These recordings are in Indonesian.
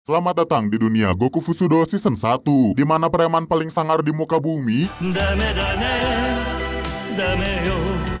Selamat datang di dunia Goku Fusudo Season 1, di mana preman paling sangar di muka bumi. Dame, dame.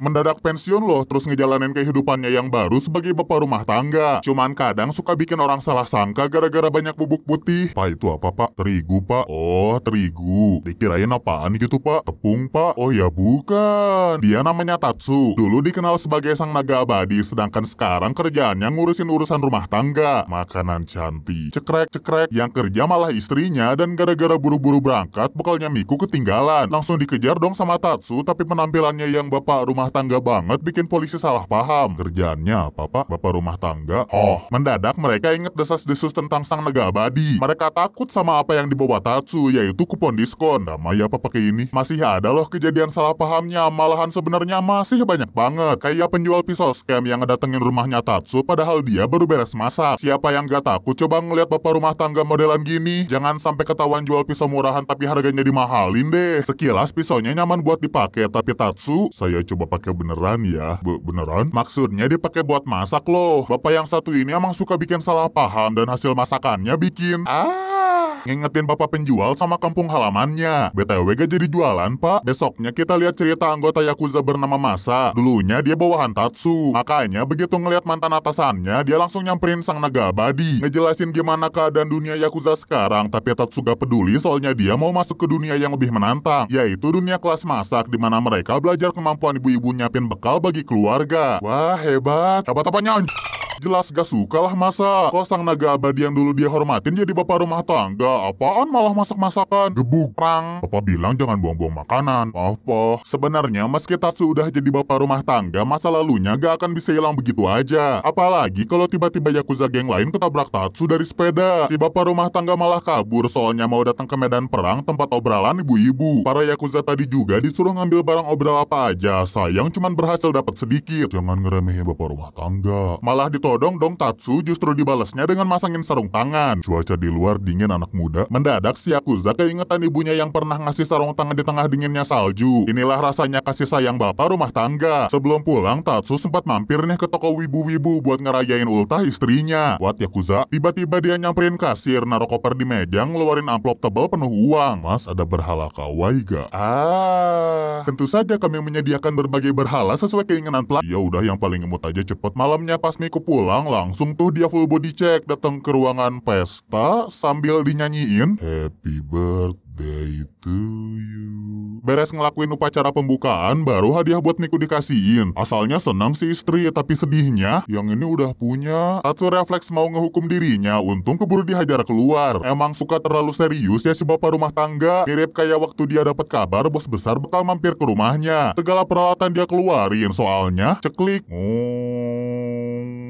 Mendadak pensiun loh, terus ngejalanin kehidupannya yang baru sebagai bapak rumah tangga. Cuman kadang suka bikin orang salah sangka gara-gara banyak bubuk putih. Pak itu apa pak? Terigu pak? Oh terigu. Dikirain apaan gitu pak? Tepung pak? Oh ya bukan. Dia namanya Tatsu. Dulu dikenal sebagai sang naga abadi, sedangkan sekarang kerjaannya ngurusin urusan rumah tangga. Makanan cantik. Cekrek-cekrek. Yang kerja malah istrinya dan gara-gara buru-buru berangkat, bekalnya Miku ketinggalan. Langsung dikejar dong sama Tatsu, tapi penampilan tampilannya yang bapak rumah tangga banget bikin polisi salah paham. Kerjaannya apa pak? Bapak rumah tangga? Oh, mendadak mereka inget desas-desus tentang sang negabadi Mereka takut sama apa yang dibawa Tatsu, yaitu kupon diskon. Damai apa pakai ini? Masih ada loh kejadian salah pahamnya, malahan sebenarnya masih banyak banget. Kayak penjual pisau scam yang ngedatengin rumahnya Tatsu padahal dia baru beres masak. Siapa yang gak takut coba ngeliat bapak rumah tangga modelan gini? Jangan sampai ketahuan jual pisau murahan tapi harganya dimahalin deh. Sekilas pisaunya nyaman buat dipakai tapi tak Daihatsu, saya coba pakai beneran ya. Be beneran? Maksudnya dia pakai buat masak loh. Bapak yang satu ini emang suka bikin salah paham dan hasil masakannya bikin... Ah! Ngingetin bapak penjual sama kampung halamannya. BTW gak jadi jualan, Pak. Besoknya kita lihat cerita anggota Yakuza bernama Masa. Dulunya dia bawahan Tatsu. Makanya begitu ngelihat mantan atasannya, dia langsung nyamperin sang naga abadi. Ngejelasin gimana keadaan dunia Yakuza sekarang, tapi Tatsu gak peduli soalnya dia mau masuk ke dunia yang lebih menantang, yaitu dunia kelas masak di mana mereka belajar kemampuan ibu-ibu nyapin bekal bagi keluarga. Wah, hebat. Apa-apanya anjing. Jelas gak suka lah masa. Kok sang naga abadi yang dulu dia hormatin jadi bapak rumah tangga? Apaan malah masak-masakan? Gebuk. Rang. Papa bilang jangan buang-buang makanan. apa? Sebenarnya meski Tatsu udah jadi bapak rumah tangga, masa lalunya gak akan bisa hilang begitu aja. Apalagi kalau tiba-tiba Yakuza geng lain ketabrak Tatsu dari sepeda. Si bapak rumah tangga malah kabur soalnya mau datang ke medan perang tempat obralan ibu-ibu. Para Yakuza tadi juga disuruh ngambil barang obral apa aja. Sayang cuman berhasil dapat sedikit. Jangan ngeremehin bapak rumah tangga. Malah ditolak ditodong Dong Tatsu justru dibalasnya dengan masangin sarung tangan. Cuaca di luar dingin anak muda. Mendadak si Yakuza keingetan ibunya yang pernah ngasih sarung tangan di tengah dinginnya salju. Inilah rasanya kasih sayang bapak rumah tangga. Sebelum pulang, Tatsu sempat mampir nih ke toko wibu-wibu buat ngerayain ultah istrinya. Buat Yakuza, tiba-tiba dia nyamperin kasir, naruh koper di meja, ngeluarin amplop tebal penuh uang. Mas, ada berhala kawai gak? Ah. Tentu saja kami menyediakan berbagai berhala sesuai keinginan pelaku. Ya udah yang paling imut aja cepet. Malamnya pas Miku pulang, pulang langsung tuh dia full body check datang ke ruangan pesta sambil dinyanyiin Happy birthday to you. Beres ngelakuin upacara pembukaan baru hadiah buat Miku dikasihin. Asalnya senang si istri tapi sedihnya yang ini udah punya. Atsu refleks mau ngehukum dirinya untung keburu dihajar keluar. Emang suka terlalu serius ya si bapak rumah tangga. Mirip kayak waktu dia dapat kabar bos besar bakal mampir ke rumahnya. Segala peralatan dia keluarin soalnya ceklik. Oh.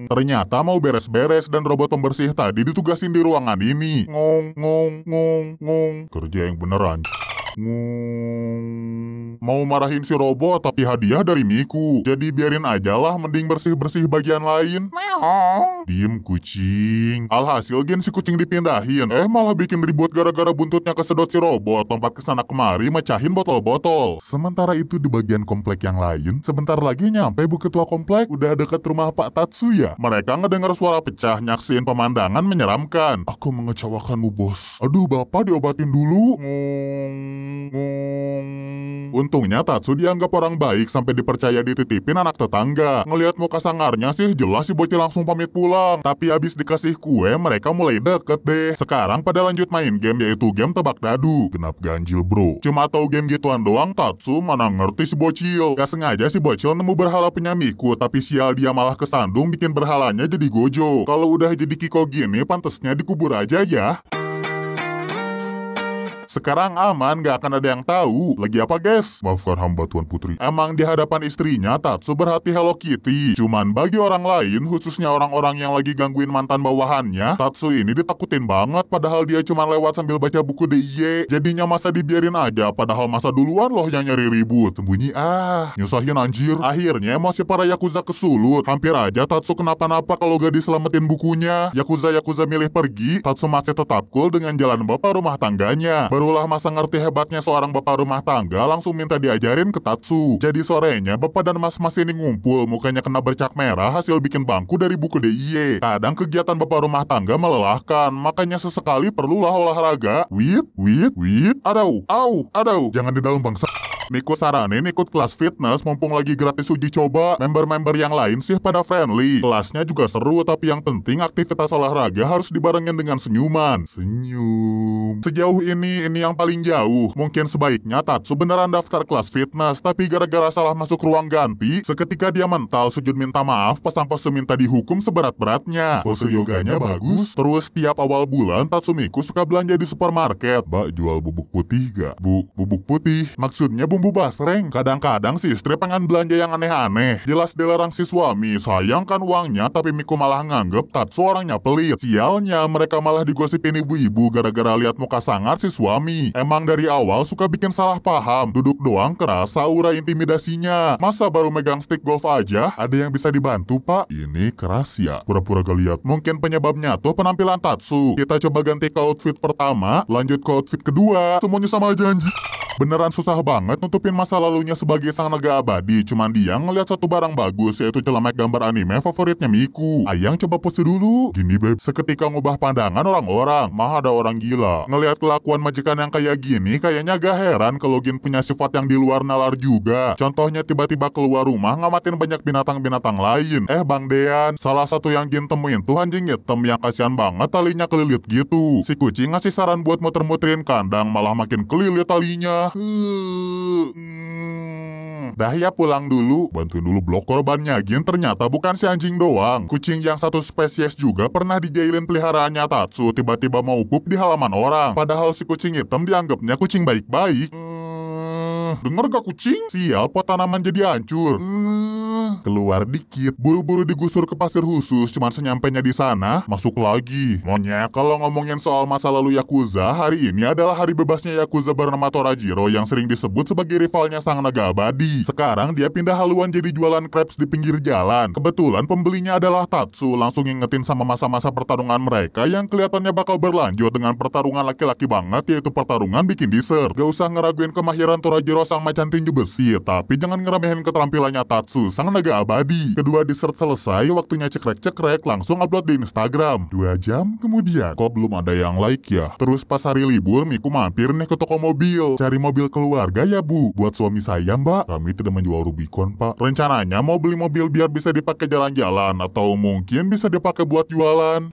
Ternyata mau beres-beres dan robot pembersih tadi ditugasin di ruangan ini. Ngong, ngong, ngong, ngong. Kerja yang beneran. Hmm, mau marahin si Robo tapi hadiah dari Miku. Jadi biarin aja lah mending bersih-bersih bagian lain. Diem kucing. Alhasil gen si kucing dipindahin. Eh malah bikin ribut gara-gara buntutnya kesedot si Robo. Tempat kesana kemari mecahin botol-botol. Sementara itu di bagian komplek yang lain, sebentar lagi nyampe bu ketua komplek udah deket rumah Pak Tatsuya. Mereka ngedengar suara pecah nyaksiin pemandangan menyeramkan. Aku mengecewakanmu bos. Aduh bapak diobatin dulu. Hmm. Untungnya Tatsu dianggap orang baik sampai dipercaya dititipin anak tetangga. Ngelihat muka sangarnya sih jelas si bocil langsung pamit pulang. Tapi abis dikasih kue mereka mulai deket deh. Sekarang pada lanjut main game yaitu game tebak dadu. Genap ganjil bro. Cuma tahu game gituan doang Tatsu mana ngerti si bocil. Gak sengaja si bocil nemu berhala penyamiku tapi sial dia malah kesandung bikin berhalanya jadi gojo. Kalau udah jadi Kiko gini pantasnya dikubur aja ya. Sekarang aman, gak akan ada yang tahu. Lagi apa, guys? Maafkan hamba Tuan Putri. Emang di hadapan istrinya, Tatsu berhati Hello Kitty. Cuman bagi orang lain, khususnya orang-orang yang lagi gangguin mantan bawahannya, Tatsu ini ditakutin banget padahal dia cuma lewat sambil baca buku DIY. Jadinya masa dibiarin aja, padahal masa duluan loh yang nyari ribut. Sembunyi ah, nyusahin anjir. Akhirnya masih para Yakuza kesulut. Hampir aja Tatsu kenapa-napa kalau gak diselamatin bukunya. Yakuza-Yakuza milih pergi, Tatsu masih tetap cool dengan jalan bapak rumah tangganya. Baru Barulah Masa ngerti hebatnya seorang bapak rumah tangga langsung minta diajarin ke Tatsu. Jadi sorenya bapak dan mas-mas ini ngumpul, mukanya kena bercak merah hasil bikin bangku dari buku DIY. Kadang kegiatan bapak rumah tangga melelahkan, makanya sesekali perlulah olahraga. Wit, wit, wit, adau, au, adau. Jangan di dalam bangsa. Miku saranin ikut kelas fitness mumpung lagi gratis uji coba. Member-member yang lain sih pada friendly. Kelasnya juga seru tapi yang penting aktivitas olahraga harus dibarengin dengan senyuman. Senyum. Sejauh ini, ini yang paling jauh. Mungkin sebaiknya Tatsu sebenarnya daftar kelas fitness tapi gara-gara salah masuk ruang ganti, seketika dia mental sujud minta maaf pas sampai pose minta dihukum seberat-beratnya. Pose yoganya bagus. Terus tiap awal bulan tatsumiku suka belanja di supermarket. Mbak jual bubuk putih gak? Bu, bubuk putih. Maksudnya bu bumbu basreng. Kadang-kadang si istri pengen belanja yang aneh-aneh. Jelas dilarang si suami, Sayang kan uangnya tapi miku malah nganggep Tatsu suaranya pelit. Sialnya, mereka malah digosipin ibu-ibu gara-gara lihat muka sangar si suami. Emang dari awal suka bikin salah paham, duduk doang kerasa aura intimidasinya. Masa baru megang stick golf aja? Ada yang bisa dibantu, Pak? Ini keras ya, pura-pura geliat. Mungkin penyebabnya tuh penampilan Tatsu. Kita coba ganti ke outfit pertama, lanjut ke outfit kedua. Semuanya sama janji. Beneran susah banget nutupin masa lalunya sebagai sang naga abadi. Cuman dia ngeliat satu barang bagus, yaitu celemek gambar anime favoritnya Miku. Ayang coba pose dulu. Gini beb, seketika ngubah pandangan orang-orang. Mah ada orang gila. Ngeliat kelakuan majikan yang kayak gini, kayaknya gak heran kalau Gin punya sifat yang di luar nalar juga. Contohnya tiba-tiba keluar rumah ngamatin banyak binatang-binatang lain. Eh Bang Dean, salah satu yang Gin temuin tuh anjing hitam yang kasihan banget talinya kelilit gitu. Si kucing ngasih saran buat muter-muterin kandang malah makin kelilit talinya. Dah Hmm. Dahya pulang dulu, bantuin dulu blok korbannya. Gin ternyata bukan si anjing doang. Kucing yang satu spesies juga pernah dijailin peliharaannya Tatsu, tiba-tiba mau pup di halaman orang. Padahal si kucing hitam dianggapnya kucing baik-baik. Hmm denger gak kucing? sial, pot tanaman jadi hancur. Eh. Keluar dikit, buru-buru digusur ke pasir khusus, cuman senyampainya di sana, masuk lagi. Monya, kalau ngomongin soal masa lalu Yakuza, hari ini adalah hari bebasnya Yakuza bernama Torajiro yang sering disebut sebagai rivalnya sang naga abadi. Sekarang dia pindah haluan jadi jualan crepes di pinggir jalan. Kebetulan pembelinya adalah Tatsu, langsung ngingetin sama masa-masa pertarungan mereka yang kelihatannya bakal berlanjut dengan pertarungan laki-laki banget, yaitu pertarungan bikin dessert. Gak usah ngeraguin kemahiran Torajiro sang macan tinju besi, ya, tapi jangan ngeremehin keterampilannya Tatsu, sang naga abadi. Kedua dessert selesai, waktunya cekrek-cekrek, langsung upload di Instagram. Dua jam kemudian, kok belum ada yang like ya? Terus pas hari libur, Miku mampir nih ke toko mobil. Cari mobil keluarga ya bu, buat suami saya mbak. Kami tidak menjual Rubicon pak. Rencananya mau beli mobil biar bisa dipakai jalan-jalan, atau mungkin bisa dipakai buat jualan.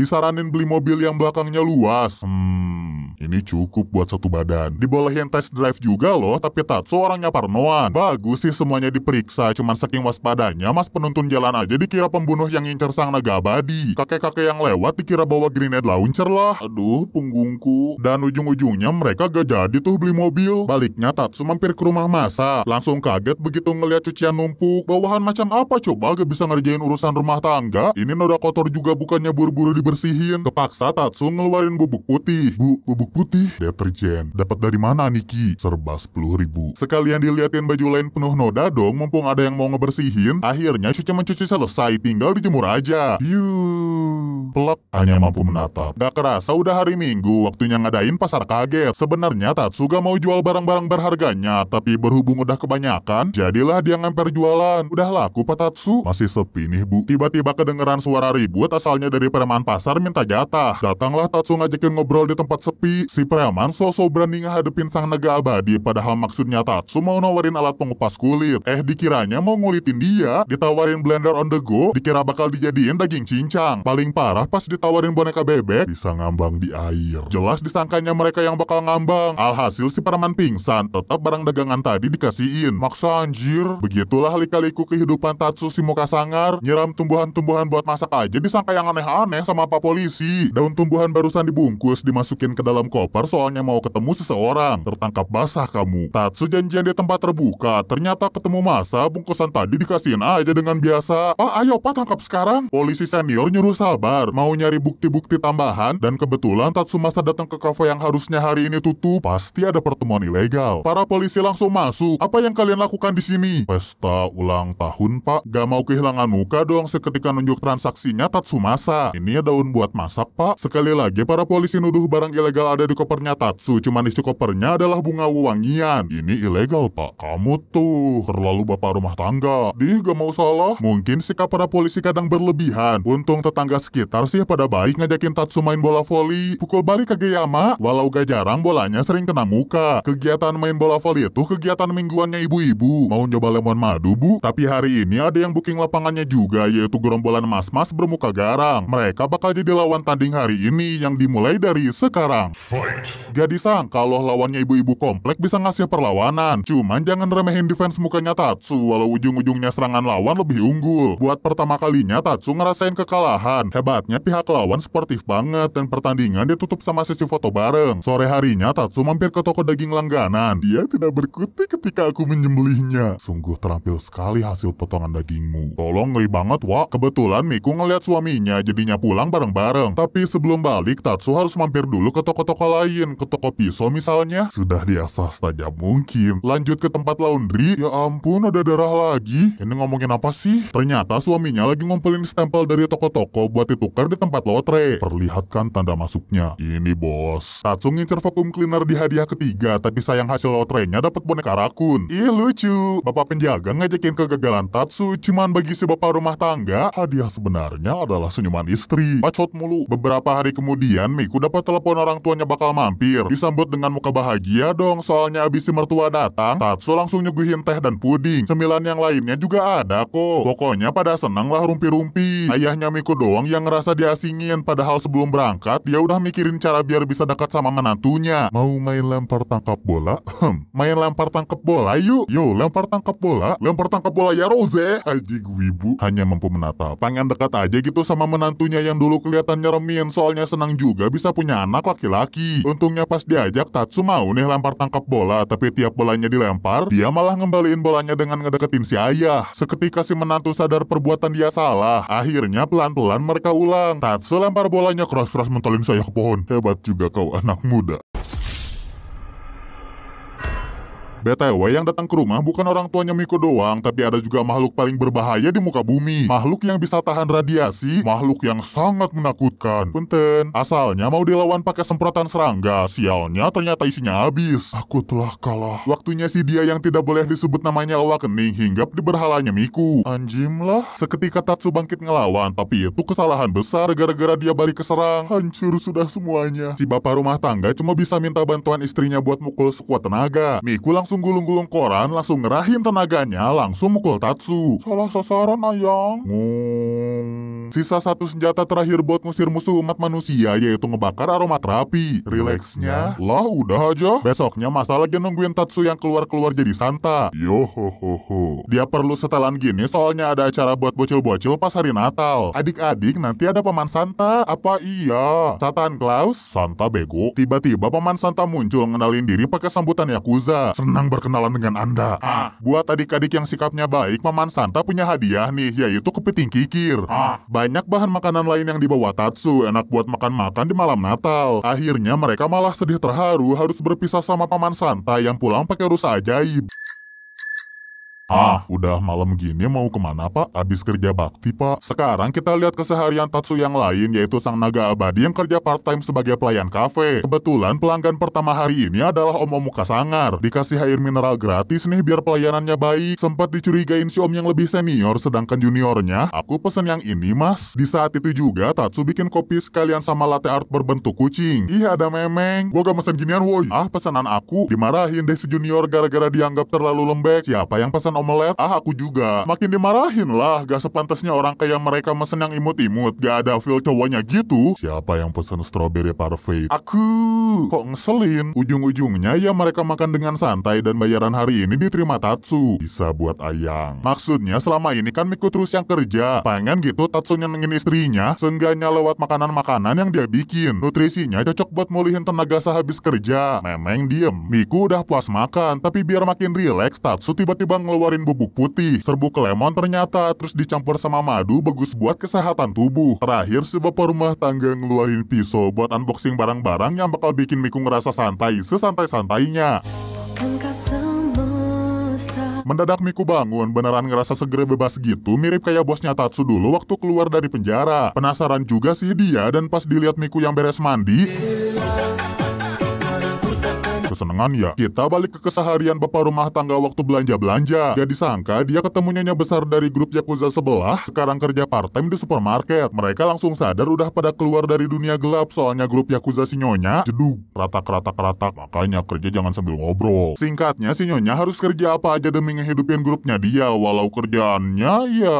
Disaranin beli mobil yang belakangnya luas. Hmm, ini cukup buat satu badan. Dibolehin test drive juga loh, tapi Tatsu orangnya parnoan. Bagus sih semuanya diperiksa, cuman saking waspadanya mas penuntun jalan aja dikira pembunuh yang ngincer sang naga abadi. Kakek-kakek yang lewat dikira bawa grenade launcher lah. Aduh, punggungku. Dan ujung-ujungnya mereka gak jadi tuh beli mobil. Baliknya Tatsu mampir ke rumah masa. Langsung kaget begitu ngeliat cucian numpuk. Bawahan macam apa coba gak bisa ngerjain urusan rumah tangga? Ini noda kotor juga bukannya buru-buru dibersihin. Kepaksa Tatsu ngeluarin bubuk putih. Bu, bubuk putih, deterjen. Dapat dari mana Niki? Serba sepuluh ribu. Sekalian diliatin baju lain penuh noda dong, mumpung ada yang mau ngebersihin. Akhirnya cuci mencuci selesai, tinggal dijemur aja. Yuu. Pelak hanya mampu menatap. Gak kerasa udah hari Minggu, waktunya ngadain pasar kaget. Sebenarnya Tatsuga mau jual barang-barang berharganya, tapi berhubung udah kebanyakan, jadilah dia ngemper jualan. Udah laku Pak Tatsu? Masih sepi nih bu. Tiba-tiba kedengeran suara ribut asalnya dari preman pasar minta jatah. Datanglah Tatsu ngajakin ngobrol di tempat sepi si preman sosok berani ngehadepin sang naga abadi padahal maksudnya Tatsu mau nawarin alat pengupas kulit. Eh, dikiranya mau ngulitin dia, ditawarin blender on the go, dikira bakal dijadiin daging cincang. Paling parah pas ditawarin boneka bebek, bisa ngambang di air. Jelas disangkanya mereka yang bakal ngambang. Alhasil si preman pingsan, tetap barang dagangan tadi dikasihin. Maksa anjir. Begitulah likaliku kehidupan Tatsu si muka sangar, nyiram tumbuhan-tumbuhan buat masak aja disangka yang aneh-aneh sama pak polisi. Daun tumbuhan barusan dibungkus dimasukin ke dalam dalam koper soalnya mau ketemu seseorang. Tertangkap basah kamu. Tatsu sejanjian di tempat terbuka. Ternyata ketemu masa bungkusan tadi dikasihin aja dengan biasa. Pak, ah, ayo Pak tangkap sekarang. Polisi senior nyuruh sabar. Mau nyari bukti-bukti tambahan. Dan kebetulan Tatsu masa datang ke kafe yang harusnya hari ini tutup. Pasti ada pertemuan ilegal. Para polisi langsung masuk. Apa yang kalian lakukan di sini? Pesta ulang tahun, Pak. Gak mau kehilangan muka dong seketika nunjuk transaksinya Tatsumasa. Ini daun buat masak, Pak. Sekali lagi para polisi nuduh barang ilegal ada di kopernya Tatsu, cuman isi kopernya adalah bunga wangian. Ini ilegal, Pak. Kamu tuh terlalu bapak rumah tangga. Dih, gak mau salah. Mungkin sikap para polisi kadang berlebihan. Untung tetangga sekitar sih pada baik ngajakin Tatsu main bola voli. Pukul balik ke Geyama, walau gak jarang bolanya sering kena muka. Kegiatan main bola voli itu kegiatan mingguannya ibu-ibu. Mau nyoba lemon madu, Bu? Tapi hari ini ada yang booking lapangannya juga, yaitu gerombolan mas-mas bermuka garang. Mereka bakal jadi lawan tanding hari ini yang dimulai dari sekarang. Fight. Gak disangka loh lawannya ibu-ibu komplek bisa ngasih perlawanan. Cuman jangan remehin defense mukanya Tatsu, walau ujung-ujungnya serangan lawan lebih unggul. Buat pertama kalinya Tatsu ngerasain kekalahan. Hebatnya pihak lawan sportif banget dan pertandingan ditutup sama sesi foto bareng. Sore harinya Tatsu mampir ke toko daging langganan. Dia tidak berkutik ketika aku menyembelihnya. Sungguh terampil sekali hasil potongan dagingmu. Tolong ngeri banget, Wak. Kebetulan Miku ngeliat suaminya jadinya pulang bareng-bareng. Tapi sebelum balik, Tatsu harus mampir dulu ke toko-toko toko lain, ke toko pisau misalnya. Sudah diasah saja mungkin. Lanjut ke tempat laundry, ya ampun ada darah lagi. Ini ngomongin apa sih? Ternyata suaminya lagi ngumpulin stempel dari toko-toko buat ditukar di tempat lotre. Perlihatkan tanda masuknya. Ini bos. Tatsu ngincer vacuum cleaner di hadiah ketiga, tapi sayang hasil lotrenya dapat boneka rakun. Ih lucu. Bapak penjaga ngajakin kegagalan Tatsu cuman bagi si bapak rumah tangga. Hadiah sebenarnya adalah senyuman istri. Pacot mulu. Beberapa hari kemudian, Miku dapat telepon orang tuanya bakal mampir. Disambut dengan muka bahagia dong, soalnya abis si mertua datang, Tatsu langsung nyuguhin teh dan puding. Cemilan yang lainnya juga ada kok. Pokoknya pada senang lah rumpi-rumpi. Ayahnya Miko doang yang ngerasa diasingin, padahal sebelum berangkat, dia udah mikirin cara biar bisa dekat sama menantunya. Mau main lempar tangkap bola? Hmm, main lempar tangkap bola yuk. Yo, lempar tangkap bola. Lempar tangkap bola ya Rose. Haji Wibu hanya mampu menatap. Pengen dekat aja gitu sama menantunya yang dulu kelihatan nyeremin, soalnya senang juga bisa punya anak laki-laki. Untungnya pas diajak Tatsu mau nih lempar tangkap bola, tapi tiap bolanya dilempar, dia malah ngembaliin bolanya dengan ngedeketin si ayah. Seketika si menantu sadar perbuatan dia salah, akhirnya akhirnya pelan-pelan mereka ulang. Tatsu lempar bolanya keras-keras mentolin saya ke pohon. Hebat juga kau anak muda. BTW yang datang ke rumah bukan orang tuanya Miko doang, tapi ada juga makhluk paling berbahaya di muka bumi. Makhluk yang bisa tahan radiasi, makhluk yang sangat menakutkan. Punten, asalnya mau dilawan pakai semprotan serangga, sialnya ternyata isinya habis. Aku telah kalah. Waktunya si dia yang tidak boleh disebut namanya Lawa Kening hinggap di berhalanya Miku. Anjim lah. Seketika Tatsu bangkit ngelawan, tapi itu kesalahan besar gara-gara dia balik ke serang. Hancur sudah semuanya. Si bapak rumah tangga cuma bisa minta bantuan istrinya buat mukul sekuat tenaga. Miku langsung langsung gulung-gulung koran, langsung ngerahin tenaganya, langsung mukul Tatsu. Salah sasaran, ayang. Hmm. Sisa satu senjata terakhir buat ngusir musuh umat manusia, yaitu ngebakar aroma terapi. Relaxnya. Lah, udah aja. Besoknya masa lagi nungguin Tatsu yang keluar-keluar jadi Santa. Yo ho ho ho. Dia perlu setelan gini soalnya ada acara buat bocil-bocil pas hari Natal. Adik-adik nanti ada paman Santa. Apa iya? Satan Klaus Santa bego. Tiba-tiba paman Santa muncul ngenalin diri pakai sambutan Yakuza. Seneng senang berkenalan dengan Anda. Ah. Buat adik-adik yang sikapnya baik, Paman Santa punya hadiah nih, yaitu kepiting kikir. Ah. Banyak bahan makanan lain yang dibawa Tatsu, enak buat makan-makan di malam Natal. Akhirnya mereka malah sedih terharu harus berpisah sama Paman Santa yang pulang pakai rusa ajaib. Ah, udah malam gini mau kemana pak? Abis kerja bakti pak. Sekarang kita lihat keseharian Tatsu yang lain yaitu sang naga abadi yang kerja part-time sebagai pelayan kafe. Kebetulan pelanggan pertama hari ini adalah om-om sangar. Dikasih air mineral gratis nih biar pelayanannya baik. Sempat dicurigain si om yang lebih senior sedangkan juniornya, aku pesen yang ini mas. Di saat itu juga Tatsu bikin kopi sekalian sama latte art berbentuk kucing. Ih ada memeng, gua gak pesen ginian woi. Ah pesanan aku, dimarahin deh si junior gara-gara dianggap terlalu lembek. Siapa yang pesan om omelet? Ah, aku juga. Makin dimarahin lah, gak sepantasnya orang kayak mereka mesen yang imut-imut. Gak ada feel cowoknya gitu. Siapa yang pesen strawberry parfait? Aku. Kok ngeselin? Ujung-ujungnya ya mereka makan dengan santai dan bayaran hari ini diterima Tatsu. Bisa buat ayang. Maksudnya selama ini kan Miku terus yang kerja. Pengen gitu Tatsu nyenengin istrinya, seenggaknya lewat makanan-makanan yang dia bikin. Nutrisinya cocok buat mulihin tenaga sehabis kerja. Memang diem. Miku udah puas makan, tapi biar makin rileks, Tatsu tiba-tiba ngeluarin nawarin bubuk putih, serbuk lemon ternyata, terus dicampur sama madu bagus buat kesehatan tubuh. Terakhir, si bapak rumah tangga ngeluarin pisau buat unboxing barang-barang yang bakal bikin Miku ngerasa santai, sesantai-santainya. Mendadak Miku bangun, beneran ngerasa segera bebas gitu, mirip kayak bosnya Tatsu dulu waktu keluar dari penjara. Penasaran juga sih dia, dan pas dilihat Miku yang beres mandi kesenangan ya. Kita balik ke keseharian bapak rumah tangga waktu belanja-belanja. Jadi sangka dia ketemunya nyonya besar dari grup Yakuza sebelah, sekarang kerja part-time di supermarket. Mereka langsung sadar udah pada keluar dari dunia gelap soalnya grup Yakuza si nyonya jeduk, ratak-ratak-ratak. Makanya kerja jangan sambil ngobrol. Singkatnya si nyonya harus kerja apa aja demi ngehidupin grupnya dia, walau kerjaannya ya...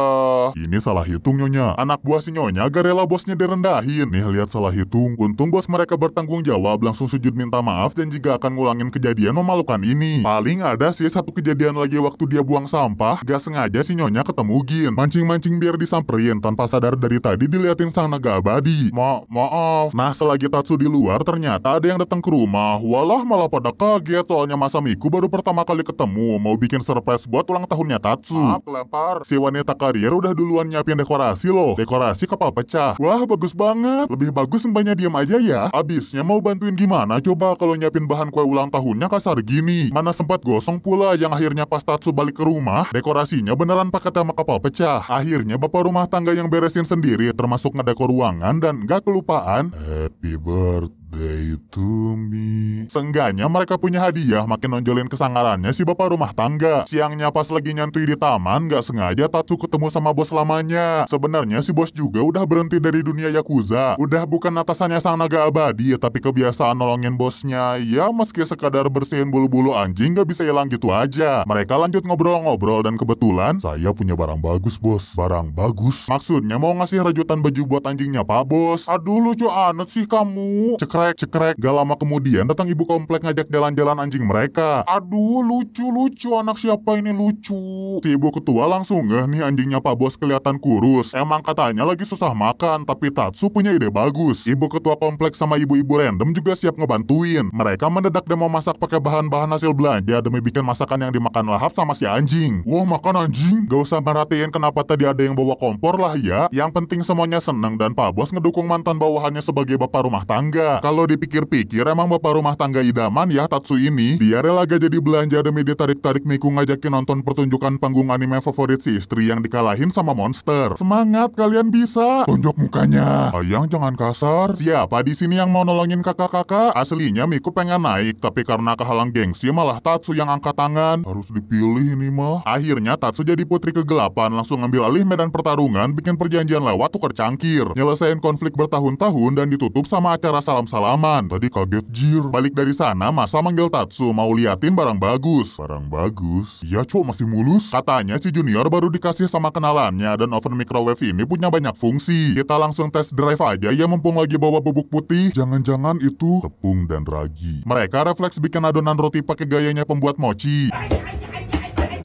Ini salah hitung nyonya. Anak buah si nyonya gak rela bosnya direndahin. Nih lihat salah hitung. Untung bos mereka bertanggung jawab langsung sujud minta maaf dan jika akan ngulangin kejadian memalukan ini. Paling ada sih satu kejadian lagi waktu dia buang sampah, gak sengaja si nyonya ketemu Gin. Mancing-mancing biar disamperin, tanpa sadar dari tadi diliatin sang naga abadi. Ma maaf. Nah, selagi Tatsu di luar, ternyata ada yang datang ke rumah. Walah, malah pada kaget soalnya miku baru pertama kali ketemu, mau bikin surprise buat ulang tahunnya Tatsu. Maaf, lempar. Si wanita karir udah duluan nyiapin dekorasi loh. Dekorasi kapal pecah. Wah, bagus banget. Lebih bagus sembahnya diam aja ya. Abisnya mau bantuin gimana coba kalau nyiapin bahan kue ulang tahunnya kasar gini. Mana sempat gosong pula yang akhirnya pas Tatsu balik ke rumah, dekorasinya beneran pakai tema kapal pecah. Akhirnya bapak rumah tangga yang beresin sendiri termasuk ngedekor ruangan dan gak kelupaan. Happy birthday. Day to me. Seenggaknya mereka punya hadiah makin nonjolin kesangarannya si bapak rumah tangga. Siangnya pas lagi nyantui di taman, gak sengaja Tatsu ketemu sama bos lamanya. Sebenarnya si bos juga udah berhenti dari dunia Yakuza. Udah bukan atasannya sang naga abadi, ya, tapi kebiasaan nolongin bosnya. Ya meski sekadar bersihin bulu-bulu anjing gak bisa hilang gitu aja. Mereka lanjut ngobrol-ngobrol dan kebetulan saya punya barang bagus bos. Barang bagus? Maksudnya mau ngasih rajutan baju buat anjingnya pak bos. Aduh lucu anet sih kamu. Cekrek cekrek, cekrek. Gak lama kemudian datang ibu komplek ngajak jalan-jalan anjing mereka. Aduh, lucu-lucu anak siapa ini lucu. Si ibu ketua langsung ngeh nih anjingnya Pak Bos kelihatan kurus. Emang katanya lagi susah makan, tapi Tatsu punya ide bagus. Ibu ketua komplek sama ibu-ibu random juga siap ngebantuin. Mereka mendadak demo masak pakai bahan-bahan hasil belanja demi bikin masakan yang dimakan lahap sama si anjing. Wah, makan anjing? Gak usah merhatiin kenapa tadi ada yang bawa kompor lah ya. Yang penting semuanya seneng dan Pak Bos ngedukung mantan bawahannya sebagai bapak rumah tangga. Kalau kalau dipikir-pikir, emang bapak rumah tangga idaman ya Tatsu ini? Dia rela gak jadi belanja demi ditarik-tarik Miku ngajakin nonton pertunjukan panggung anime favorit si istri yang dikalahin sama monster. Semangat, kalian bisa! Tunjuk mukanya! Ayang jangan kasar. Siapa di sini yang mau nolongin kakak-kakak? Aslinya Miku pengen naik, tapi karena kehalang gengsi malah Tatsu yang angkat tangan. Harus dipilih ini mah. Akhirnya Tatsu jadi putri kegelapan, langsung ngambil alih medan pertarungan, bikin perjanjian lewat tukar cangkir. Nyelesain konflik bertahun-tahun dan ditutup sama acara salam-salam aman Tadi kaget jir. Balik dari sana masa manggil Tatsu mau liatin barang bagus. Barang bagus? Iya cok masih mulus. Katanya si Junior baru dikasih sama kenalannya dan oven microwave ini punya banyak fungsi. Kita langsung tes drive aja ya mumpung lagi bawa bubuk putih. Jangan-jangan itu tepung dan ragi. Mereka refleks bikin adonan roti pakai gayanya pembuat mochi. Ay, ay.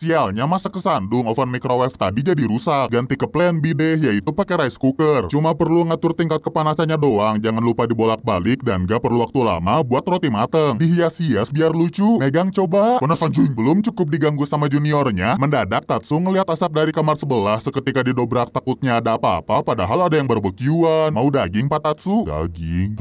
Sialnya masa kesandung oven microwave tadi jadi rusak. Ganti ke plan B deh yaitu pakai rice cooker. Cuma perlu ngatur tingkat kepanasannya doang. Jangan lupa dibolak-balik dan gak perlu waktu lama buat roti mateng. Dihias-hias biar lucu. Megang coba. Panas anjing. Belum cukup diganggu sama juniornya. Mendadak Tatsu ngeliat asap dari kamar sebelah seketika didobrak takutnya ada apa-apa padahal ada yang berbekiuan. Mau daging Pak Tatsu? Daging.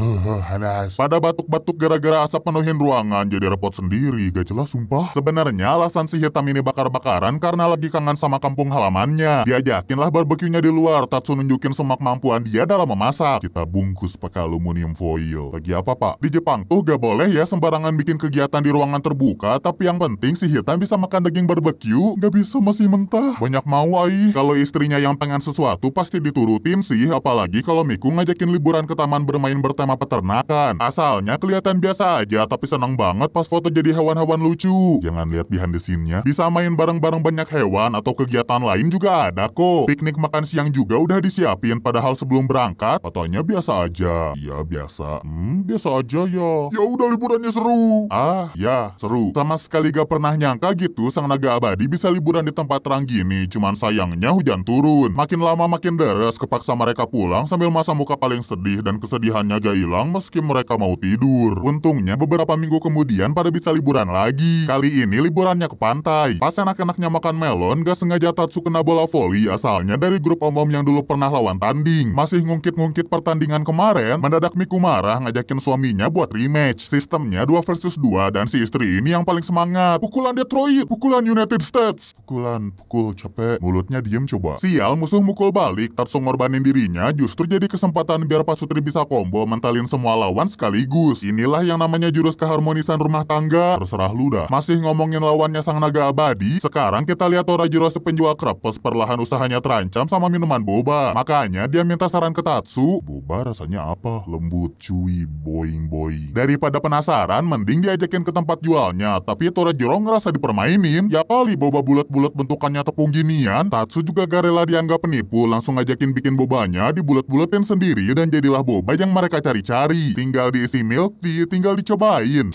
Hanas. Pada batuk-batuk gara-gara asap penuhin ruangan jadi repot sendiri. Gak jelas sumpah. Sebenarnya alasan si hitam ini bakar bakar-bakaran karena lagi kangen sama kampung halamannya. Dia Diajakinlah barbekyunya di luar, Tatsu nunjukin semua kemampuan dia dalam memasak. Kita bungkus pakai aluminium foil. Lagi apa pak? Di Jepang tuh gak boleh ya sembarangan bikin kegiatan di ruangan terbuka, tapi yang penting si hitam bisa makan daging barbekyu, gak bisa masih mentah. Banyak mau ai. Kalau istrinya yang pengen sesuatu pasti diturutin sih, apalagi kalau Miku ngajakin liburan ke taman bermain bertema peternakan. Asalnya kelihatan biasa aja, tapi senang banget pas foto jadi hewan-hewan lucu. Jangan lihat behind the scene-nya. Bisa main barang-barang banyak hewan atau kegiatan lain juga ada kok. Piknik makan siang juga udah disiapin padahal sebelum berangkat katanya biasa aja. Iya biasa. Hmm, biasa aja ya. Ya udah liburannya seru. Ah, ya, seru. Sama sekali gak pernah nyangka gitu sang naga abadi bisa liburan di tempat terang gini. Cuman sayangnya hujan turun. Makin lama makin deres kepaksa mereka pulang sambil masa muka paling sedih dan kesedihannya gak hilang meski mereka mau tidur. Untungnya beberapa minggu kemudian pada bisa liburan lagi. Kali ini liburannya ke pantai. Pas anak-anaknya makan melon, gak sengaja Tatsu kena bola voli asalnya dari grup omom yang dulu pernah lawan tanding. Masih ngungkit-ngungkit pertandingan kemarin, mendadak Miku marah ngajakin suaminya buat rematch. Sistemnya 2 versus 2 dan si istri ini yang paling semangat. Pukulan Detroit, pukulan United States. Pukulan, pukul capek, mulutnya diem coba. Sial, musuh mukul balik, Tatsu ngorbanin dirinya justru jadi kesempatan biar Pak Sutri bisa kombo mentalin semua lawan sekaligus. Inilah yang namanya jurus keharmonisan rumah tangga. Terserah lu dah. Masih ngomongin lawannya sang naga abadi, sekarang kita lihat Torajiro sepenjual krepes perlahan usahanya terancam sama minuman boba. Makanya dia minta saran ke Tatsu. Boba rasanya apa? Lembut, cuy, boing-boing. Daripada penasaran, mending diajakin ke tempat jualnya. Tapi Torajiro ngerasa dipermainin. Ya kali boba bulat-bulat bentukannya tepung ginian. Tatsu juga gak rela dianggap penipu. Langsung ngajakin bikin bobanya, dibulat-bulatin sendiri dan jadilah boba yang mereka cari-cari. Tinggal diisi milk tea, tinggal dicobain.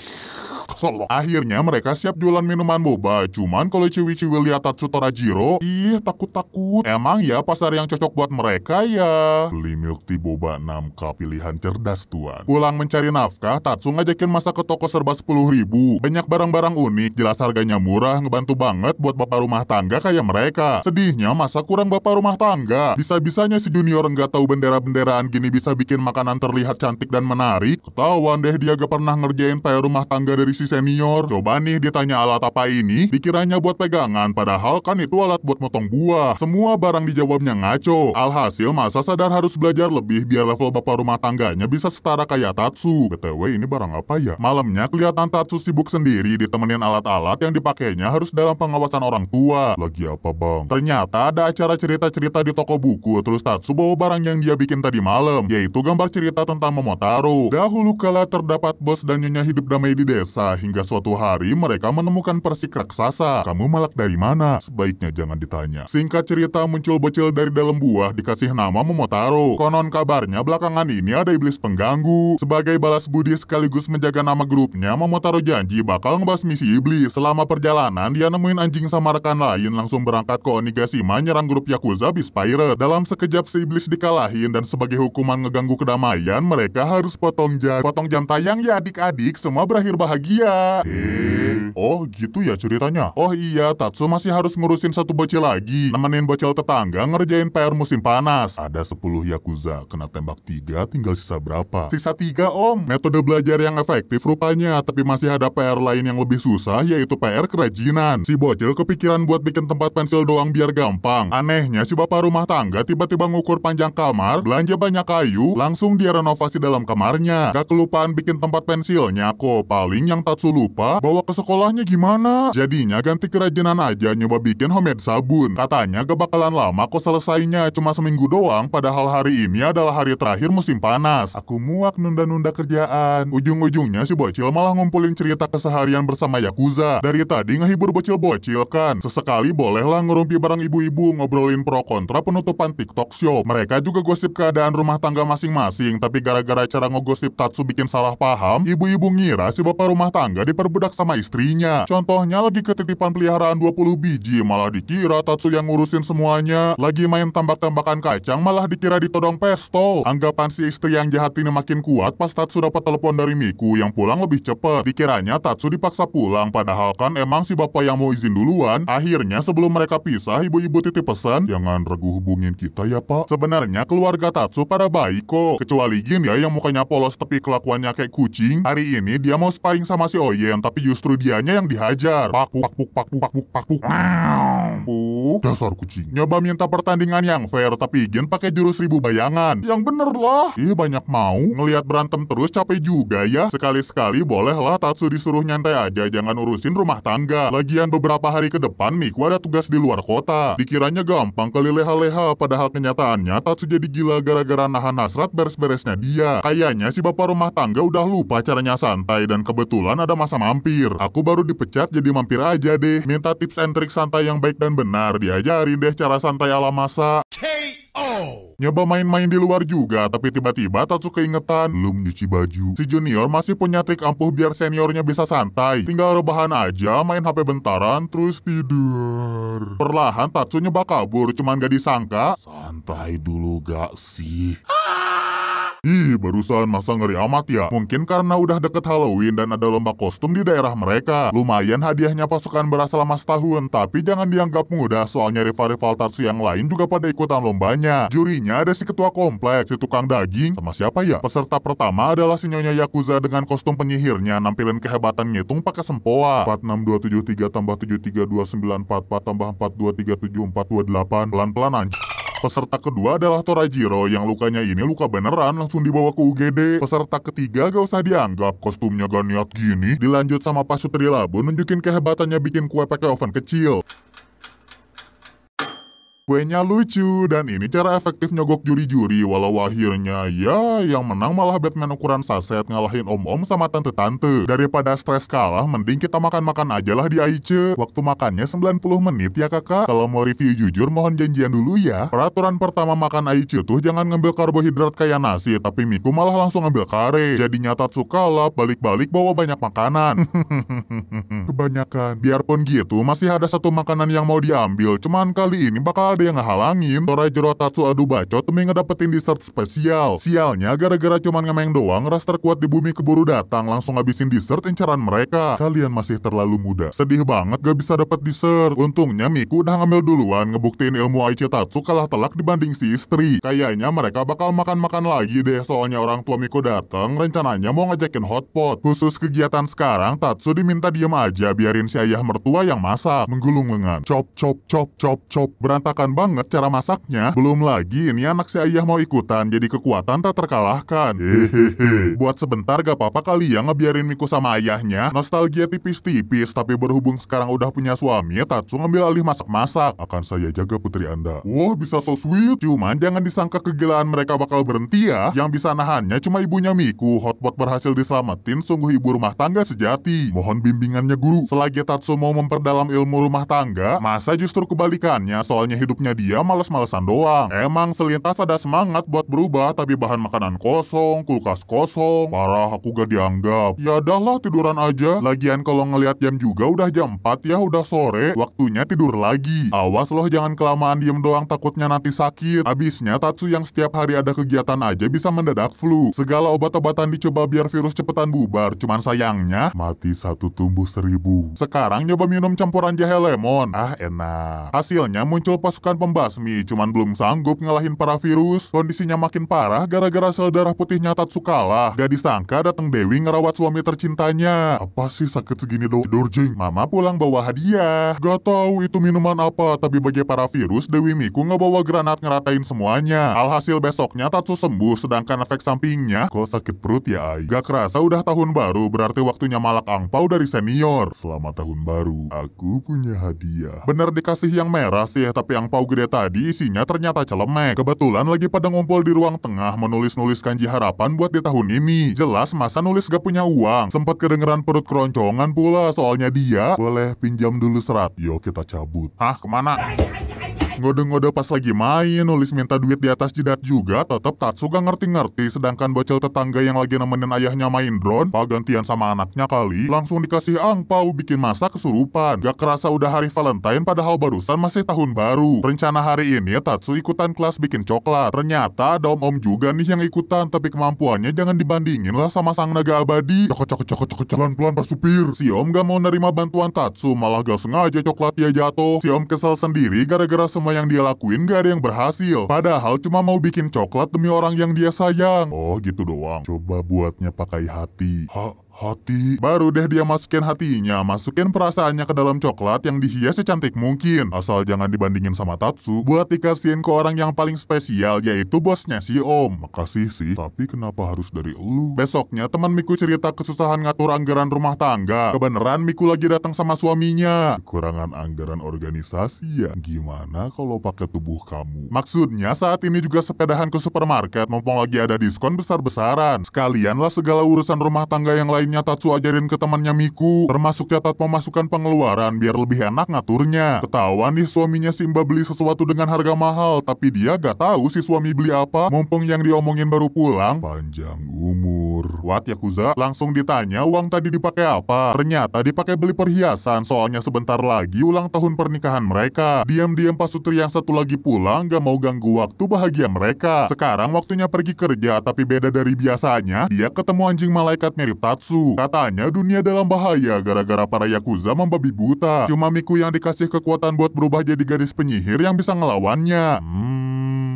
Akhirnya mereka siap jualan minuman boba. Cuman kalau ciwi-ciwi lihat Tatsu Jiro, ih takut-takut. Emang ya pasar yang cocok buat mereka ya? Beli milk tea boba 6K pilihan cerdas tuan. Pulang mencari nafkah, Tatsu ngajakin masa ke toko serba 10 ribu. Banyak barang-barang unik, jelas harganya murah, ngebantu banget buat bapak rumah tangga kayak mereka. Sedihnya masa kurang bapak rumah tangga. Bisa-bisanya si junior nggak tahu bendera-benderaan gini bisa bikin makanan terlihat cantik dan menarik. Ketahuan deh dia gak pernah ngerjain PR rumah tangga dari polisi senior. Coba nih ditanya alat apa ini, dikiranya buat pegangan, padahal kan itu alat buat motong buah. Semua barang dijawabnya ngaco. Alhasil masa sadar harus belajar lebih biar level bapak rumah tangganya bisa setara kayak Tatsu. BTW ini barang apa ya? Malamnya kelihatan Tatsu sibuk sendiri ditemenin alat-alat yang dipakainya harus dalam pengawasan orang tua. Lagi apa bang? Ternyata ada acara cerita-cerita di toko buku, terus Tatsu bawa barang yang dia bikin tadi malam, yaitu gambar cerita tentang Momotaro. Dahulu kala terdapat bos dan nyonya hidup damai di desa hingga suatu hari mereka menemukan persik raksasa. Kamu malak dari mana? Sebaiknya jangan ditanya. Singkat cerita muncul bocil dari dalam buah dikasih nama Momotaro. Konon kabarnya belakangan ini ada iblis pengganggu. Sebagai balas budi sekaligus menjaga nama grupnya, Momotaro janji bakal ngebasmi misi iblis. Selama perjalanan dia nemuin anjing sama rekan lain langsung berangkat ke Onigashima nyerang grup Yakuza Beast Pirate. Dalam sekejap si iblis dikalahin dan sebagai hukuman ngeganggu kedamaian mereka harus potong jam. Potong jam tayang ya adik-adik, semua berakhir bahagia. Iya. Eh, oh gitu ya ceritanya. Oh iya, Tatsu masih harus ngurusin satu bocil lagi. Nemenin bocil tetangga ngerjain PR musim panas. Ada 10 Yakuza, kena tembak 3, tinggal sisa berapa? Sisa 3 om. Metode belajar yang efektif rupanya, tapi masih ada PR lain yang lebih susah, yaitu PR kerajinan. Si bocil kepikiran buat bikin tempat pensil doang biar gampang. Anehnya, si bapak rumah tangga tiba-tiba ngukur panjang kamar, belanja banyak kayu, langsung dia renovasi dalam kamarnya. Gak kelupaan bikin tempat pensilnya kok, paling yang Tatsu lupa bawa ke sekolahnya gimana. Jadinya ganti kerajinan aja nyoba bikin homemade sabun. Katanya gak bakalan lama kok selesainya, cuma seminggu doang padahal hari ini adalah hari terakhir musim panas. Aku muak nunda-nunda kerjaan. Ujung-ujungnya si bocil malah ngumpulin cerita keseharian bersama Yakuza. Dari tadi ngehibur bocil-bocil kan. Sesekali bolehlah ngerumpi barang ibu-ibu ngobrolin pro kontra penutupan TikTok Shop. Mereka juga gosip keadaan rumah tangga masing-masing, tapi gara-gara cara ngegosip Tatsu bikin salah paham, ibu-ibu ngira si bapak rumah tangga diperbudak sama istrinya. Contohnya lagi ketitipan peliharaan 20 biji, malah dikira Tatsu yang ngurusin semuanya. Lagi main tambak-tambakan kacang, malah dikira ditodong pestol. Anggapan si istri yang jahat ini makin kuat pas Tatsu dapat telepon dari Miku yang pulang lebih cepat. Dikiranya Tatsu dipaksa pulang, padahal kan emang si bapak yang mau izin duluan. Akhirnya sebelum mereka pisah, ibu-ibu titip pesan, jangan regu hubungin kita ya pak. Sebenarnya keluarga Tatsu pada baik kok, kecuali Gin ya yang mukanya polos tapi kelakuannya kayak kucing. Hari ini dia mau sparring sama sama si Oyen, oh iya, tapi justru dianya yang dihajar. Pak, pak, pak, pak, pak, pak, pak, pak mampu. Dasar kucing. Nyoba minta pertandingan yang fair tapi Ijen pakai jurus ribu bayangan. Yang bener lah. Ih banyak mau. Ngelihat berantem terus capek juga ya. Sekali-sekali boleh lah Tatsu disuruh nyantai aja jangan urusin rumah tangga. Lagian beberapa hari ke depan Miku ada tugas di luar kota. Dikiranya gampang kali leha-leha padahal kenyataannya Tatsu jadi gila gara-gara nahan hasrat beres-beresnya dia. Kayaknya si bapak rumah tangga udah lupa caranya santai dan kebetulan ada masa mampir. Aku baru dipecat jadi mampir aja deh. Minta tips and trik santai yang baik dan benar diajarin deh cara santai ala masa. K.O. Nyoba main-main di luar juga, tapi tiba-tiba Tatsu keingetan. Belum nyuci baju. Si junior masih punya trik ampuh biar seniornya bisa santai. Tinggal rebahan aja, main HP bentaran, terus tidur. Perlahan Tatsu nyoba kabur, cuman gak disangka. Santai dulu gak sih? Ah! Ih, barusan masa ngeri amat ya. Mungkin karena udah deket Halloween dan ada lomba kostum di daerah mereka. Lumayan hadiahnya pasukan beras selama setahun, tapi jangan dianggap mudah soalnya rival-rival tarsi yang lain juga pada ikutan lombanya. Jurinya ada si ketua kompleks, si tukang daging, sama siapa ya? Peserta pertama adalah si nyonya Yakuza dengan kostum penyihirnya nampilin kehebatan ngitung pakai sempoa. 46273 tambah 73294 tambah 4237 428 pelan-pelan anjing. Peserta kedua adalah Torajiro yang lukanya ini luka beneran langsung dibawa ke UGD. Peserta ketiga gak usah dianggap kostumnya gak gini. Dilanjut sama Pak Sutri Labu nunjukin kehebatannya bikin kue pakai oven kecil. Kuenya lucu dan ini cara efektif nyogok juri-juri walau akhirnya ya yang menang malah Batman ukuran saset ngalahin om-om sama tante-tante. Daripada stres kalah mending kita makan-makan aja lah di Aice. Waktu makannya 90 menit ya kakak. Kalau mau review jujur mohon janjian dulu ya. Peraturan pertama makan Aice tuh jangan ngambil karbohidrat kayak nasi tapi Miku malah langsung ngambil kare. Jadinya Tatsuka lah balik-balik bawa banyak makanan. Kebanyakan. Biarpun gitu masih ada satu makanan yang mau diambil cuman kali ini bakal ada yang ngehalangin, Torai Tatsu adu bacot demi ngedapetin dessert spesial. Sialnya, gara-gara cuman ngemeng doang, ras terkuat di bumi keburu datang, langsung ngabisin dessert incaran mereka. Kalian masih terlalu muda. Sedih banget gak bisa dapet dessert. Untungnya Miku udah ngambil duluan, ngebuktiin ilmu Aichi Tatsu kalah telak dibanding si istri. Kayaknya mereka bakal makan-makan lagi deh, soalnya orang tua miku datang, rencananya mau ngajakin hotpot. Khusus kegiatan sekarang, Tatsu diminta diem aja, biarin si ayah mertua yang masak. Menggulung lengan. Chop, chop, chop, chop, chop. Berantakan kelihatan banget cara masaknya. Belum lagi ini anak si ayah mau ikutan, jadi kekuatan tak terkalahkan. Hehehe. Buat sebentar gak apa-apa kali ya ngebiarin Miku sama ayahnya. Nostalgia tipis-tipis, tapi berhubung sekarang udah punya suami, Tatsu ngambil alih masak-masak. Akan saya jaga putri Anda. Wah, bisa so sweet. Cuman jangan disangka kegilaan mereka bakal berhenti ya. Yang bisa nahannya cuma ibunya Miku. Hotpot berhasil diselamatin, sungguh ibu rumah tangga sejati. Mohon bimbingannya guru. Selagi Tatsu mau memperdalam ilmu rumah tangga, masa justru kebalikannya. Soalnya hidup hidupnya dia males-malesan doang. Emang selintas ada semangat buat berubah, tapi bahan makanan kosong, kulkas kosong. Parah, aku gak dianggap. Ya dahlah tiduran aja. Lagian kalau ngelihat jam juga udah jam 4 ya, udah sore. Waktunya tidur lagi. Awas loh jangan kelamaan diem doang, takutnya nanti sakit. Abisnya Tatsu yang setiap hari ada kegiatan aja bisa mendadak flu. Segala obat-obatan dicoba biar virus cepetan bubar. Cuman sayangnya, mati satu tumbuh seribu. Sekarang nyoba minum campuran jahe lemon. Ah enak. Hasilnya muncul pas pasukan pembasmi, cuman belum sanggup ngalahin para virus. Kondisinya makin parah gara-gara sel darah putihnya suka sukalah. Gak disangka datang Dewi ngerawat suami tercintanya. Apa sih sakit segini dong? dorjing? Mama pulang bawa hadiah. Gak tahu itu minuman apa, tapi bagi para virus, Dewi Miku ngebawa granat ngeratain semuanya. Alhasil besoknya Tatsu sembuh, sedangkan efek sampingnya, kok sakit perut ya Ai? Gak kerasa udah tahun baru, berarti waktunya malak angpau dari senior. Selamat tahun baru, aku punya hadiah. Bener dikasih yang merah sih, tapi yang pau gede tadi isinya ternyata celemek. Kebetulan lagi pada ngumpul di ruang tengah menulis-nulis kanji harapan buat di tahun ini. Jelas masa nulis gak punya uang. Sempat kedengeran perut keroncongan pula soalnya dia. Boleh pinjam dulu serat. Yuk kita cabut. Hah kemana? Ngode-ngode pas lagi main, nulis minta duit di atas jidat juga, tetep Tatsu gak ngerti-ngerti. Sedangkan bocil tetangga yang lagi nemenin ayahnya main drone, pak gantian sama anaknya kali, langsung dikasih angpau bikin masa kesurupan. Gak kerasa udah hari Valentine padahal barusan masih tahun baru. Rencana hari ini Tatsu ikutan kelas bikin coklat. Ternyata ada om-om juga nih yang ikutan, tapi kemampuannya jangan dibandingin lah sama sang naga abadi. Cokot cokot cokot cokot pelan-pelan Pak Supir. Si om gak mau nerima bantuan Tatsu, malah gak sengaja coklat coklatnya jatuh. Si om kesal sendiri gara-gara semua semua yang dia lakuin gak ada yang berhasil. Padahal cuma mau bikin coklat demi orang yang dia sayang. Oh gitu doang. Coba buatnya pakai hati. Hah? Hati. Baru deh dia masukin hatinya, masukin perasaannya ke dalam coklat yang dihias secantik mungkin. Asal jangan dibandingin sama Tatsu, buat dikasihin ke orang yang paling spesial, yaitu bosnya si Om. Makasih sih, tapi kenapa harus dari lu? Besoknya teman Miku cerita kesusahan ngatur anggaran rumah tangga. Kebeneran Miku lagi datang sama suaminya. Kekurangan anggaran organisasi ya? Gimana kalau pakai tubuh kamu? Maksudnya saat ini juga sepedahan ke supermarket, mumpung lagi ada diskon besar-besaran. Sekalianlah segala urusan rumah tangga yang lain lainnya Tatsu ajarin ke temannya Miku, termasuk catat pemasukan pengeluaran biar lebih enak ngaturnya. Ketahuan nih suaminya Simba beli sesuatu dengan harga mahal, tapi dia gak tahu si suami beli apa, mumpung yang diomongin baru pulang. Panjang umur. Wat Yakuza langsung ditanya uang tadi dipakai apa. Ternyata dipakai beli perhiasan, soalnya sebentar lagi ulang tahun pernikahan mereka. Diam-diam Pak Sutri yang satu lagi pulang gak mau ganggu waktu bahagia mereka. Sekarang waktunya pergi kerja, tapi beda dari biasanya, dia ketemu anjing malaikat mirip Tatsu palsu. Katanya dunia dalam bahaya gara-gara para Yakuza membabi buta. Cuma Miku yang dikasih kekuatan buat berubah jadi gadis penyihir yang bisa ngelawannya. Hmm.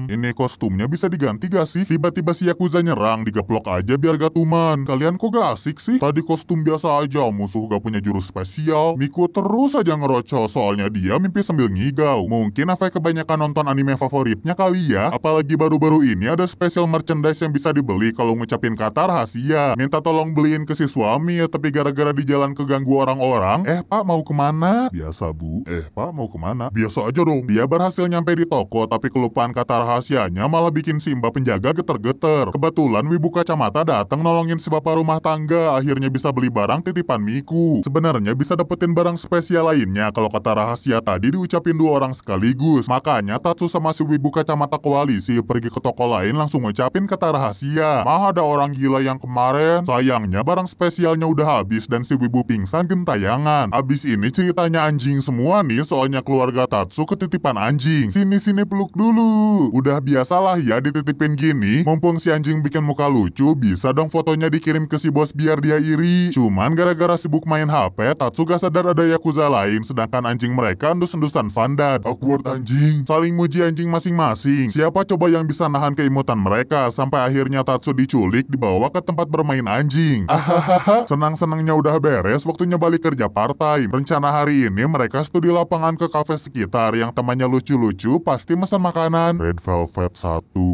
Ini kostumnya bisa diganti gak sih? Tiba-tiba si Yakuza nyerang, digeplok aja biar gak tuman. Kalian kok gak asik sih? Tadi kostum biasa aja, musuh gak punya jurus spesial. Miku terus aja ngeroco, soalnya dia mimpi sambil ngigau. Mungkin apa kebanyakan nonton anime favoritnya kali ya? Apalagi baru-baru ini ada special merchandise yang bisa dibeli kalau ngucapin kata rahasia. Minta tolong beliin ke si suami ya, tapi gara-gara di jalan keganggu orang-orang. Eh pak mau kemana? Biasa bu. Eh pak mau kemana? Biasa aja dong. Dia berhasil nyampe di toko, tapi kelupaan kata rahasia rahasianya malah bikin si penjaga geter-geter. Kebetulan wibu kacamata datang nolongin si bapak rumah tangga, akhirnya bisa beli barang titipan Miku. Sebenarnya bisa dapetin barang spesial lainnya kalau kata rahasia tadi diucapin dua orang sekaligus. Makanya Tatsu sama si wibu kacamata koalisi pergi ke toko lain langsung ngucapin kata rahasia. Mah ada orang gila yang kemarin. Sayangnya barang spesialnya udah habis dan si wibu pingsan gentayangan. Abis ini ceritanya anjing semua nih soalnya keluarga Tatsu ketitipan anjing. Sini-sini peluk dulu. Udah udah biasalah ya dititipin gini. Mumpung si anjing bikin muka lucu, bisa dong fotonya dikirim ke si bos biar dia iri. Cuman gara-gara sibuk main HP, Tatsuga sadar ada Yakuza lain, sedangkan anjing mereka endus-endusan Vandad. Awkward anjing. Saling muji anjing masing-masing. Siapa coba yang bisa nahan keimutan mereka, sampai akhirnya Tatsu diculik, dibawa ke tempat bermain anjing. Ahahaha. Senang-senangnya udah beres, waktunya balik kerja part-time. Rencana hari ini mereka studi lapangan ke kafe sekitar yang temannya lucu-lucu, pasti pesan makanan. Red Velvet velvet 1,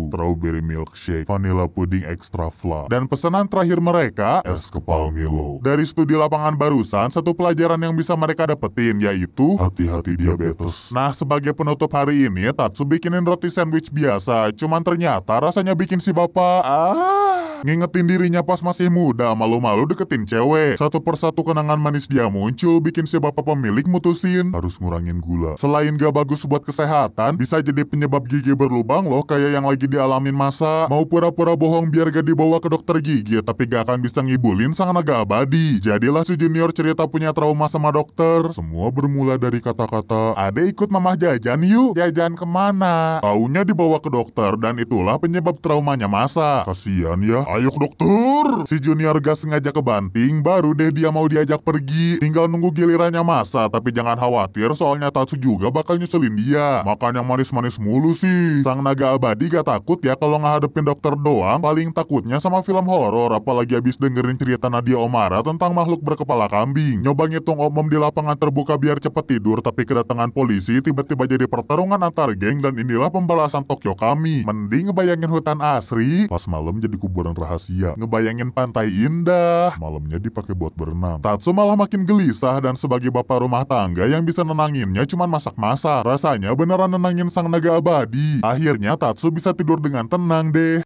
strawberry milkshake, vanilla pudding extra flat. Dan pesanan terakhir mereka, es kepal Milo. Dari studi lapangan barusan, satu pelajaran yang bisa mereka dapetin yaitu hati-hati diabetes. Nah, sebagai penutup hari ini, Tatsu bikinin roti sandwich biasa. Cuman ternyata rasanya bikin si bapak... Ah, Ngingetin dirinya pas masih muda, malu-malu deketin cewek. Satu persatu kenangan manis dia muncul, bikin si bapak pemilik mutusin. Harus ngurangin gula. Selain gak bagus buat kesehatan, bisa jadi penyebab gigi berlubang loh kayak yang lagi dialamin masa. Mau pura-pura bohong biar gak dibawa ke dokter gigi, tapi gak akan bisa ngibulin sang naga abadi. Jadilah si junior cerita punya trauma sama dokter. Semua bermula dari kata-kata, ade ikut mamah jajan yuk. Jajan kemana? Taunya dibawa ke dokter dan itulah penyebab traumanya masa. Kasian ya, Ayo dokter. Si Junior gas sengaja kebanting, baru deh dia mau diajak pergi. Tinggal nunggu gilirannya masa, tapi jangan khawatir soalnya Tatsu juga bakal nyeselin dia. Makan yang manis-manis mulu sih. Sang naga abadi gak takut ya kalau ngadepin dokter doang, paling takutnya sama film horor, apalagi abis dengerin cerita Nadia Omara tentang makhluk berkepala kambing. Nyoba ngitung omom di lapangan terbuka biar cepet tidur, tapi kedatangan polisi tiba-tiba jadi pertarungan antar geng dan inilah pembalasan Tokyo kami. Mending bayangin hutan asri, pas malam jadi kuburan rahasia. Ngebayangin pantai indah, malamnya dipakai buat berenang. Tatsu malah makin gelisah dan sebagai bapak rumah tangga yang bisa nenanginnya cuma masak-masak. Rasanya beneran nenangin sang naga abadi. Akhirnya Tatsu bisa tidur dengan tenang deh.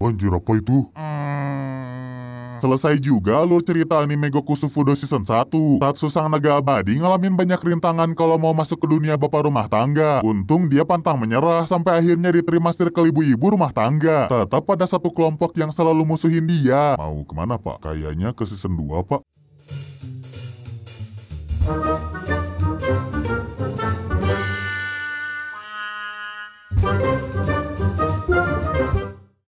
Anjir apa itu? Hmm. Selesai juga alur cerita anime Goku Sufudo Season 1. Tatsu Sang Naga Abadi ngalamin banyak rintangan kalau mau masuk ke dunia bapak rumah tangga. Untung dia pantang menyerah sampai akhirnya diterima sirkel ibu-ibu rumah tangga. Tetap ada satu kelompok yang selalu musuhin dia. Mau kemana pak? Kayaknya ke season 2 pak.